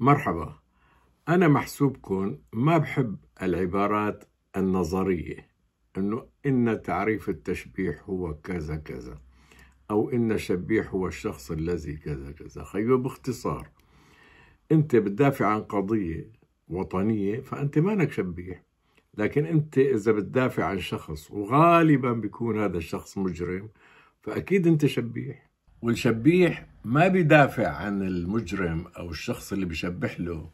مرحبا أنا محسوبكم ما بحب العبارات النظرية أنه إن تعريف التشبيح هو كذا كذا أو إن الشبيح هو الشخص الذي كذا كذا خيو باختصار أنت بتدافع عن قضية وطنية فأنت مانك شبيح لكن أنت إذا بتدافع عن شخص وغالبا بيكون هذا الشخص مجرم فأكيد أنت شبيح والشبيح ما بيدافع عن المجرم او الشخص اللي بيشبح له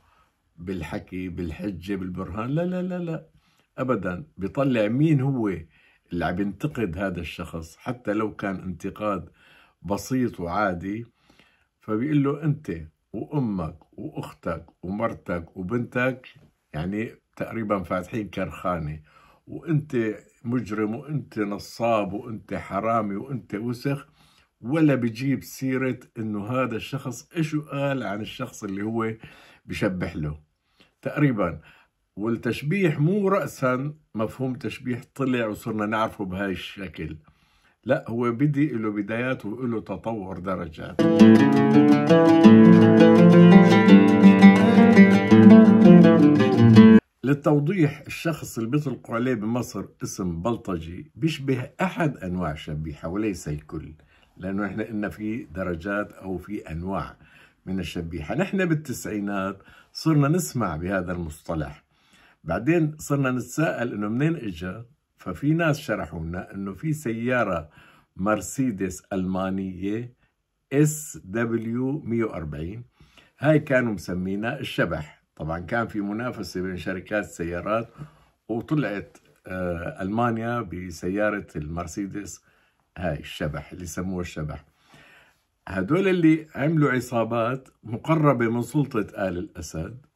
بالحكي بالحجه بالبرهان لا لا لا لا ابدا بيطلع مين هو اللي عم ينتقد هذا الشخص حتى لو كان انتقاد بسيط وعادي فبيقول له انت وامك واختك ومرتك وبنتك يعني تقريبا فاتحين كرخانه وانت مجرم وانت نصاب وانت حرامي وانت وسخ ولا بجيب سيرة انه هذا الشخص ايش قال عن الشخص اللي هو بشبح له تقريبا والتشبيح مو رأسا مفهوم تشبيح طلع وصرنا نعرفه بهاي الشكل لا هو بدي له بدايات وله تطور درجات للتوضيح الشخص اللي بيطلقوا عليه بمصر اسم بلطجي بيشبه أحد أنواع الشبيحة وليس الكل لانه احنا قلنا في درجات او في انواع من الشبيحه نحن بالتسعينات صرنا نسمع بهذا المصطلح بعدين صرنا نتساءل انه منين اجى ففي ناس شرحوا لنا انه في سياره مرسيدس المانيه اس دبليو 140 هاي كانوا مسمينا الشبح طبعا كان في منافسه بين شركات السيارات وطلعت آه، المانيا بسياره المرسيدس هاي الشبح اللي سموه الشبح هدول اللي عملوا عصابات مقربة من سلطة آل الأسد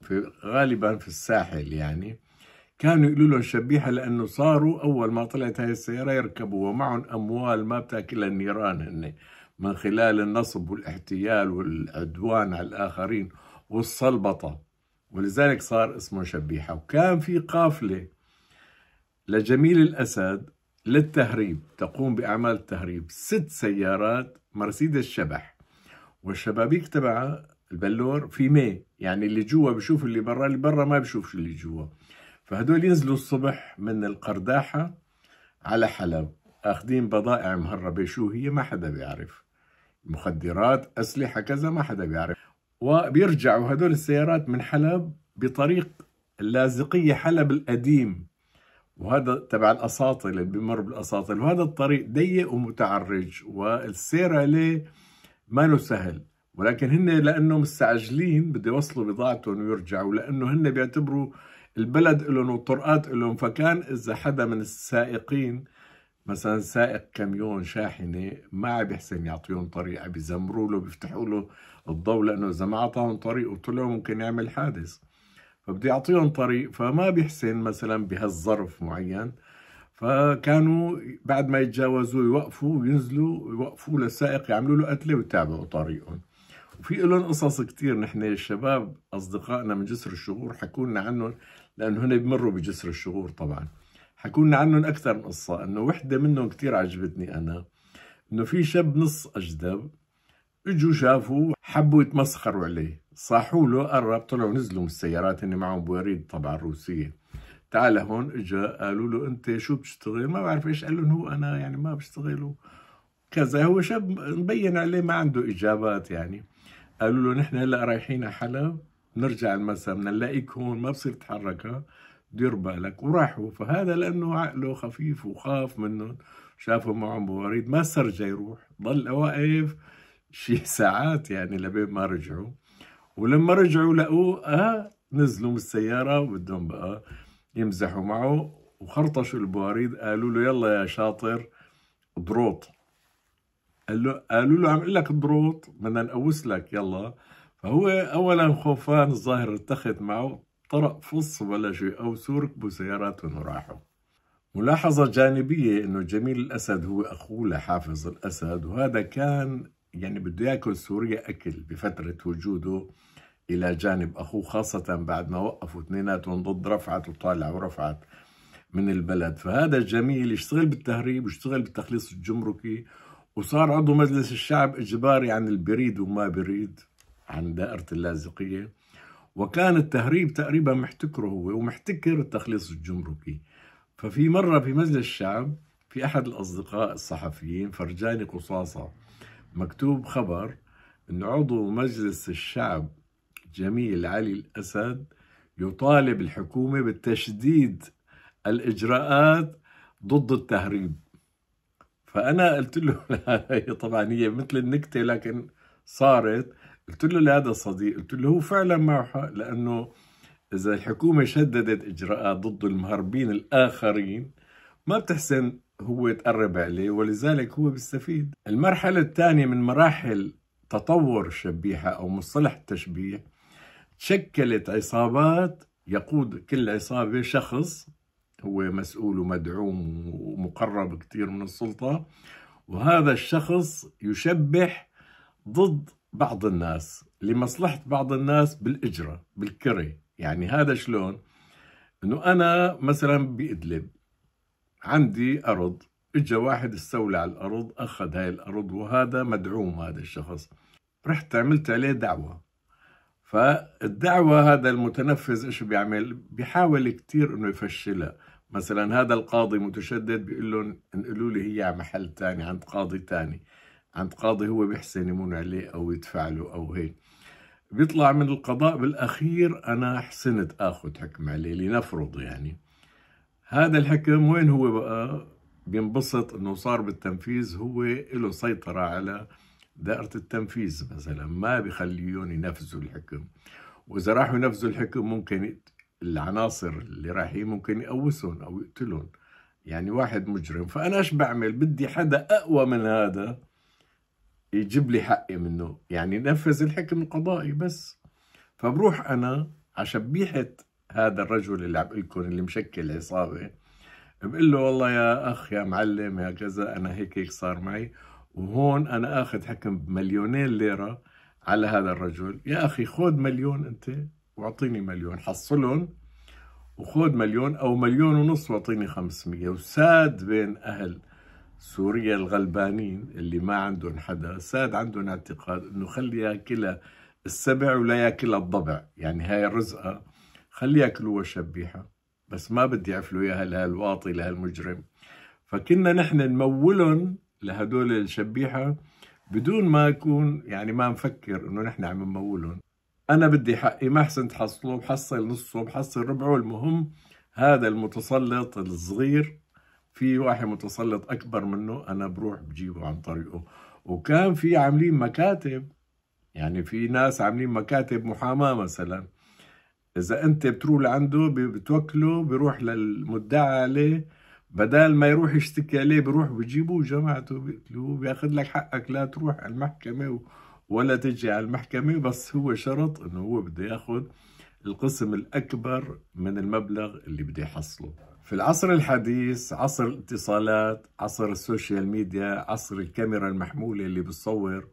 في غالبا في الساحل يعني كانوا يقولوا لهم شبيحة لأنه صاروا أول ما طلعت هاي السيارة يركبوا ومعهم أموال ما بتاكلها النيران هن من خلال النصب والاحتيال والعدوان على الآخرين والصلبطة ولذلك صار اسمه شبيحة وكان في قافلة لجميل الأسد للتهريب تقوم بأعمال التهريب ست سيارات مرسيدس شبح والشبابيك تبعها البلور في مي يعني اللي جوا بشوف اللي برا اللي برا ما بشوف اللي جوا فهدول ينزلوا الصبح من القرداحة على حلب اخذين بضائع مهربة شو هي ما حدا بيعرف مخدرات أسلحة كذا ما حدا بيعرف وبيرجعوا هدول السيارات من حلب بطريق اللاذقية حلب القديم وهذا تبع الاساطيل اللي بيمر بالاساطيل وهذا الطريق ضيق ومتعرج والسير عليه ما له سهل ولكن هن لانه مستعجلين بده يوصلوا بضاعتهم ويرجعوا لانه هن بيعتبروا البلد لهم والطرقات لهم فكان اذا حدا من السائقين مثلا سائق كاميون شاحنه ما عم بيحسن يعطيهم طريق عم بيزمروا له بيفتحوا له الضوء لانه اذا ما اعطاهم طريق وطلعوا ممكن يعمل حادث فبدي اعطيهم طريق فما بيحسن مثلا بهالظرف معين فكانوا بعد ما يتجاوزوا يوقفوا وينزلوا يوقفوا للسائق يعملوا له قتله ويتابعوا طريقهم وفي لهم قصص كثير نحن الشباب اصدقائنا من جسر الشغور حكوا لنا عنهم لانه هن بمروا بجسر الشغور طبعا حكوا لنا عنهم اكثر من قصه انه وحده منهم كثير عجبتني انا انه في شاب نص اجدب اجوا شافوه حبوا يتمسخروا عليه صاحوا له قرب طلعوا نزلوا من السيارات هن معهم بوريد طبعا روسيه تعال هون اجا قالوا له انت شو بتشتغل ما بعرف ايش قال لهم هو انا يعني ما بشتغل كذا هو شاب مبين عليه ما عنده اجابات يعني قالوا له نحن هلا رايحين على حلب نرجع المساء بدنا نلاقيك هون ما بصير تتحرك دير بالك وراحوا فهذا لانه عقله خفيف وخاف منهم شافوا معهم بواريد ما سرجى يروح ضل واقف شي ساعات يعني لبين ما رجعوا ولما رجعوا لقوه اه نزلوا من السياره وبدهم بقى يمزحوا معه وخرطشوا البواريد قالوا له يلا يا شاطر ضروط قال له قالوا له عم اقول لك ضروط بدنا نقوس لك يلا فهو اولا خوفان الظاهر التخت معه طرق فص ولا شيء او سورك سياراتهم وراحوا ملاحظة جانبية انه جميل الاسد هو اخوه لحافظ الاسد وهذا كان يعني بده ياكل سوريا اكل بفتره وجوده الى جانب اخوه خاصه بعد ما وقفوا اثنيناتهم ضد رفعت وطالع ورفعت من البلد فهذا الجميل يشتغل بالتهريب ويشتغل بالتخليص الجمركي وصار عضو مجلس الشعب اجباري عن البريد وما بريد عن دائره اللاذقيه وكان التهريب تقريبا محتكره هو ومحتكر التخليص الجمركي ففي مره في مجلس الشعب في احد الاصدقاء الصحفيين فرجاني قصاصه مكتوب خبر أن عضو مجلس الشعب جميل علي الأسد يطالب الحكومة بالتشديد الإجراءات ضد التهريب فأنا قلت له هي طبعا هي مثل النكتة لكن صارت قلت له لهذا الصديق قلت له هو فعلا معه حق لأنه إذا الحكومة شددت إجراءات ضد المهربين الآخرين ما بتحسن هو تقرب عليه ولذلك هو بيستفيد المرحلة الثانية من مراحل تطور الشبيحة أو مصطلح التشبيه تشكلت عصابات يقود كل عصابة شخص هو مسؤول ومدعوم ومقرب كثير من السلطة وهذا الشخص يشبح ضد بعض الناس لمصلحة بعض الناس بالإجرة بالكري يعني هذا شلون؟ انه انا مثلا بادلب عندي أرض إجا واحد استولى على الأرض أخذ هاي الأرض وهذا مدعوم هذا الشخص رحت عملت عليه دعوة فالدعوة هذا المتنفذ إيش بيعمل بيحاول كتير إنه يفشلها مثلا هذا القاضي متشدد بيقول لهم انقلوا لي هي على محل تاني عند قاضي تاني عند قاضي هو بيحسن يمون عليه أو يدفع له أو هيك بيطلع من القضاء بالأخير أنا حسنت آخذ حكم عليه لنفرض يعني هذا الحكم وين هو بقى بينبسط انه صار بالتنفيذ هو له سيطرة على دائرة التنفيذ مثلا ما بخليهم ينفذوا الحكم واذا راحوا ينفذوا الحكم ممكن العناصر اللي رايحين ممكن يقوسهم او يقتلهم يعني واحد مجرم فانا ايش بعمل بدي حدا اقوى من هذا يجيب لي حقي منه يعني نفذ الحكم القضائي بس فبروح انا على شبيحه هذا الرجل اللي عم لكم اللي مشكل عصابه بقول له والله يا اخ يا معلم يا كذا انا هيك هيك صار معي وهون انا اخذ حكم بمليونين ليره على هذا الرجل يا اخي خذ مليون انت واعطيني مليون حصلهم وخذ مليون او مليون ونص واعطيني 500 وساد بين اهل سوريا الغلبانين اللي ما عندهم حدا ساد عندهم اعتقاد انه خلي ياكلها السبع ولا ياكلها الضبع يعني هاي الرزقه خليه ياكلوها الشبيحه بس ما بدي اعفلوا اياها لهالواطي لهالمجرم فكنا نحن نمولهم لهدول الشبيحه بدون ما يكون يعني ما نفكر انه نحن عم نمولهم انا بدي حقي ما احسن تحصله بحصل نصه بحصل ربعه المهم هذا المتسلط الصغير في واحد متسلط اكبر منه انا بروح بجيبه عن طريقه وكان في عاملين مكاتب يعني في ناس عاملين مكاتب محاماه مثلا اذا انت بتروح لعنده بتوكله بيروح للمدعى عليه بدال ما يروح يشتكي عليه بيروح بجيبه جماعته بيقتلوه بياخذ لك حقك لا تروح على المحكمة ولا تجي على المحكمة بس هو شرط انه هو بده ياخذ القسم الأكبر من المبلغ اللي بده يحصله في العصر الحديث عصر الاتصالات عصر السوشيال ميديا عصر الكاميرا المحمولة اللي بتصور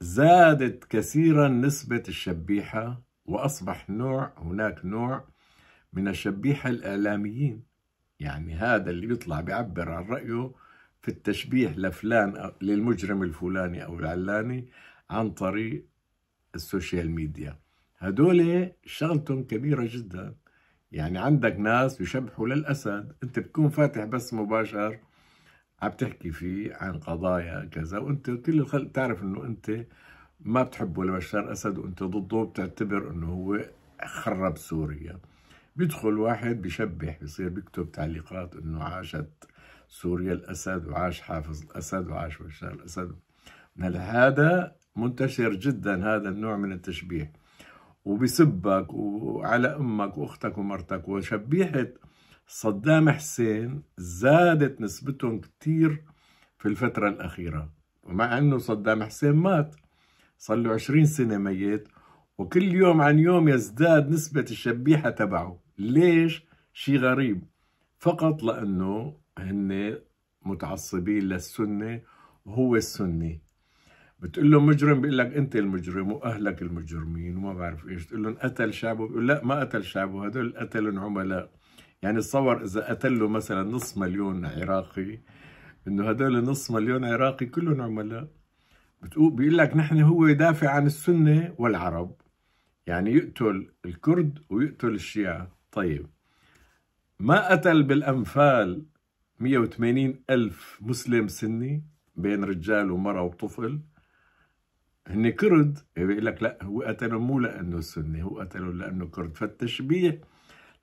زادت كثيرا نسبة الشبيحة وأصبح نوع هناك نوع من الشبيحة الإعلاميين يعني هذا اللي بيطلع بيعبر عن رأيه في التشبيه لفلان للمجرم الفلاني أو العلاني عن طريق السوشيال ميديا هدول شغلتهم كبيرة جدا يعني عندك ناس يشبحوا للأسد أنت بتكون فاتح بس مباشر عم تحكي فيه عن قضايا كذا وأنت كل الخلق تعرف أنه أنت ما بتحبوا لبشار أسد وأنت ضده بتعتبر أنه هو خرب سوريا بيدخل واحد بشبح بيصير بيكتب تعليقات أنه عاشت سوريا الأسد وعاش حافظ الأسد وعاش بشار الأسد هذا منتشر جدا هذا النوع من التشبيه وبسبك وعلى امك واختك ومرتك وشبيحه صدام حسين زادت نسبتهم كثير في الفتره الاخيره ومع انه صدام حسين مات صار له 20 سنة ميت وكل يوم عن يوم يزداد نسبة الشبيحة تبعه ليش؟ شيء غريب فقط لأنه هن متعصبين للسنة وهو السني بتقول له مجرم بيقول لك انت المجرم واهلك المجرمين وما بعرف ايش بتقول لهم قتل شعبه بيقول لا ما قتل شعبه هدول قتلهم عملاء يعني تصور اذا قتل له مثلا نص مليون عراقي انه هدول نص مليون عراقي كلهم عملاء بتقول بيقول لك نحن هو يدافع عن السنة والعرب يعني يقتل الكرد ويقتل الشيعة طيب ما قتل بالأنفال 180 ألف مسلم سني بين رجال ومرأة وطفل هن كرد إيه بيقول لك لا هو قتلهم مو لأنه سني هو قتلهم لأنه كرد فالتشبيه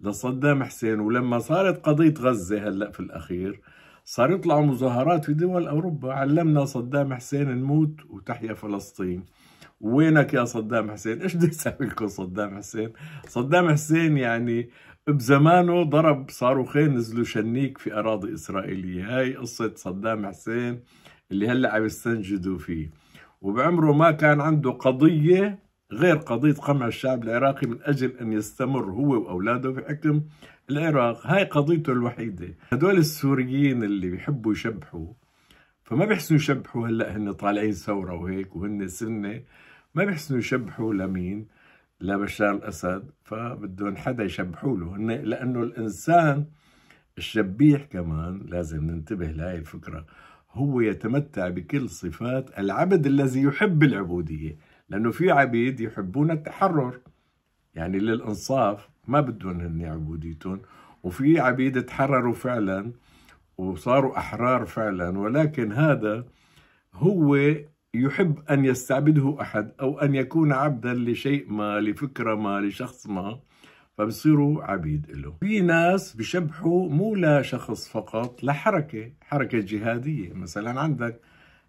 لصدام حسين ولما صارت قضية غزة هلأ في الأخير صار يطلعوا مظاهرات في دول أوروبا علمنا صدام حسين نموت وتحيا فلسطين وينك يا صدام حسين ايش بده يسوي لكم صدام حسين صدام حسين يعني بزمانه ضرب صاروخين نزلوا شنيك في أراضي إسرائيلية هاي قصة صدام حسين اللي هلأ عم يستنجدوا فيه وبعمره ما كان عنده قضية غير قضية قمع الشعب العراقي من أجل أن يستمر هو وأولاده في حكم العراق هاي قضيته الوحيدة هدول السوريين اللي بيحبوا يشبحوا فما بيحسنوا يشبحوا هلأ هن طالعين ثورة وهيك وهن سنة ما بيحسنوا يشبحوا لمين لبشار الأسد فبدهم حدا يشبحوا له هن لأنه الإنسان الشبيح كمان لازم ننتبه لهي الفكرة هو يتمتع بكل صفات العبد الذي يحب العبودية لأنه في عبيد يحبون التحرر يعني للإنصاف ما بدهم هن عبوديتهم وفي عبيد تحرروا فعلا وصاروا أحرار فعلا ولكن هذا هو يحب أن يستعبده أحد أو أن يكون عبدا لشيء ما لفكرة ما لشخص ما فبصيروا عبيد له في ناس بشبحوا مو لشخص فقط لحركة حركة جهادية مثلا عندك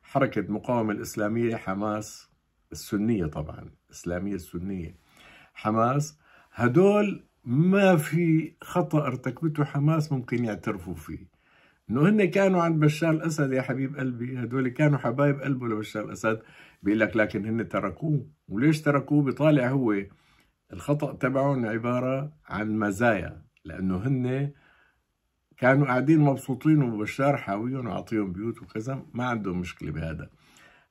حركة مقاومة الإسلامية حماس السنية طبعا الإسلامية السنية حماس هدول ما في خطأ ارتكبته حماس ممكن يعترفوا فيه انه هن كانوا عند بشار الاسد يا حبيب قلبي هدول كانوا حبايب قلبه لبشار الاسد بيقول لك لكن هن تركوه وليش تركوه بيطالع هو الخطا تبعهم عباره عن مزايا لانه هن كانوا قاعدين مبسوطين وبشار حاويهم وعطيهم بيوت وكذا ما عندهم مشكله بهذا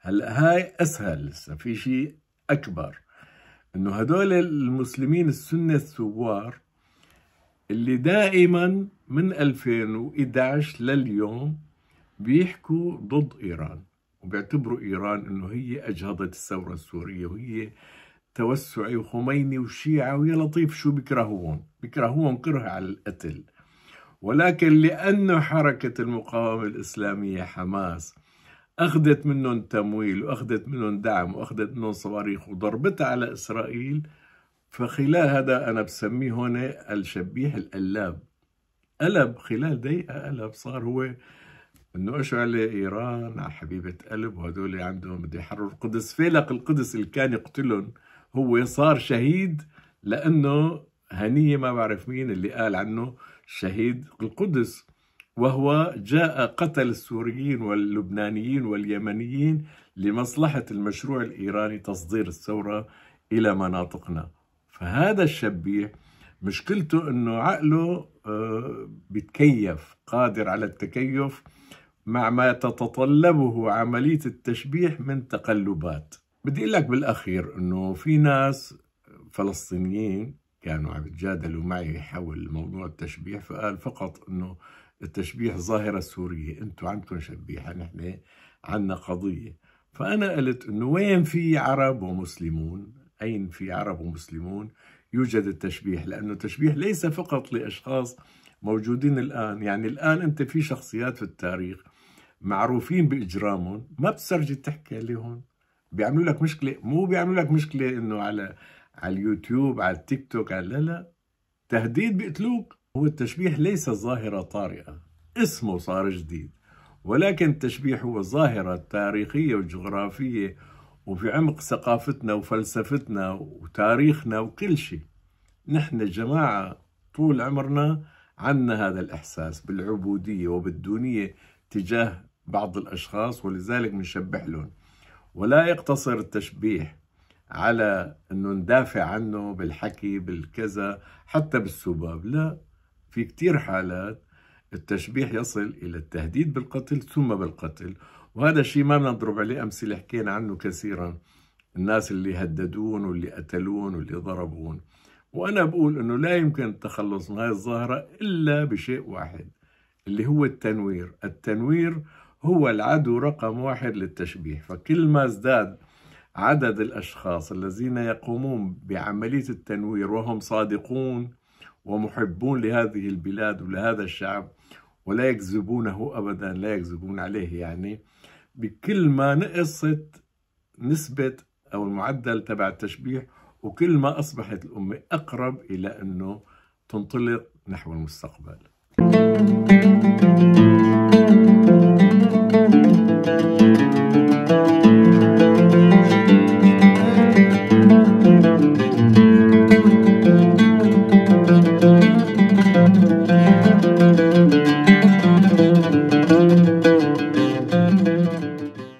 هلا هاي اسهل لسه في شيء اكبر انه هدول المسلمين السنه الثوار اللي دائما من 2011 لليوم بيحكوا ضد ايران وبيعتبروا ايران انه هي اجهضت الثوره السوريه وهي توسعي وخميني وشيعة ويا لطيف شو بيكرهون بيكرهون كره على القتل ولكن لأنه حركة المقاومة الإسلامية حماس أخذت منهم تمويل وأخذت منهم دعم وأخذت منهم صواريخ وضربتها على إسرائيل فخلال هذا أنا بسميه هنا الشبيح القلاب قلب خلال دقيقة قلب صار هو انه اشعل ايران على حبيبه قلب وهدول عندهم بده يحرروا القدس فيلق القدس اللي كان يقتلهم هو صار شهيد لانه هنيه ما بعرف مين اللي قال عنه شهيد القدس وهو جاء قتل السوريين واللبنانيين واليمنيين لمصلحة المشروع الإيراني تصدير الثورة إلى مناطقنا فهذا الشبيح مشكلته أنه عقله آه، بتكيف قادر على التكيف مع ما تتطلبه عملية التشبيح من تقلبات بدي أقول لك بالأخير أنه في ناس فلسطينيين كانوا عم يتجادلوا معي حول موضوع التشبيح فقال فقط أنه التشبيه ظاهرة سورية انتم عندكم شبيحة نحن عندنا قضية فأنا قلت انه وين في عرب ومسلمون أين في عرب ومسلمون يوجد التشبيح لأنه التشبيح ليس فقط لأشخاص موجودين الآن يعني الآن أنت في شخصيات في التاريخ معروفين بإجرامهم ما بتسترجي تحكي عليهم بيعملوا لك مشكلة مو بيعملوا لك مشكلة إنه على على اليوتيوب على التيك توك على لا لا تهديد بيقتلوك هو التشبيه ليس ظاهرة طارئة اسمه صار جديد ولكن التشبيه هو ظاهرة تاريخية وجغرافية وفي عمق ثقافتنا وفلسفتنا وتاريخنا وكل شيء نحن جماعة طول عمرنا عنا هذا الإحساس بالعبودية وبالدونية تجاه بعض الأشخاص ولذلك بنشبه لهم ولا يقتصر التشبيه على أنه ندافع عنه بالحكي بالكذا حتى بالسباب لا في كتير حالات التشبيح يصل إلى التهديد بالقتل ثم بالقتل وهذا الشيء ما بنضرب عليه أمثلة حكينا عنه كثيرا الناس اللي هددون واللي قتلون واللي ضربون وأنا بقول أنه لا يمكن التخلص من هذه الظاهرة إلا بشيء واحد اللي هو التنوير التنوير هو العدو رقم واحد للتشبيه فكل ما ازداد عدد الأشخاص الذين يقومون بعملية التنوير وهم صادقون ومحبون لهذه البلاد ولهذا الشعب ولا يكذبونه أبدا لا يكذبون عليه يعني بكل ما نقصت نسبة أو المعدل تبع التشبيح وكل ما أصبحت الأمة أقرب إلى أنه تنطلق نحو المستقبل